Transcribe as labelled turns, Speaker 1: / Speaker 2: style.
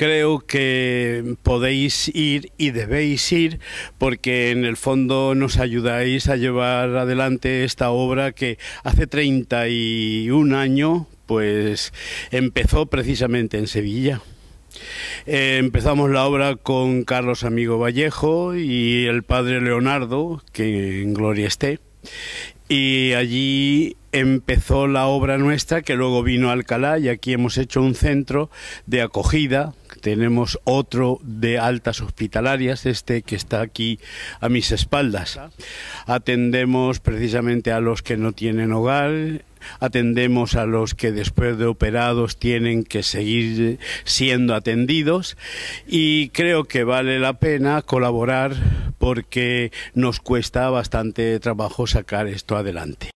Speaker 1: creo que podéis
Speaker 2: ir y debéis ir porque en el fondo nos ayudáis a llevar adelante esta obra que hace 31 años pues empezó precisamente en Sevilla. Eh, empezamos la obra con Carlos Amigo Vallejo y el padre Leonardo, que en gloria esté. Y allí empezó la obra nuestra que luego vino Alcalá y aquí hemos hecho un centro de acogida. Tenemos otro de altas hospitalarias, este que está aquí a mis espaldas. Atendemos precisamente a los que no tienen hogar, atendemos a los que después de operados tienen que seguir siendo atendidos y creo que vale la pena colaborar porque nos cuesta bastante trabajo
Speaker 1: sacar esto adelante.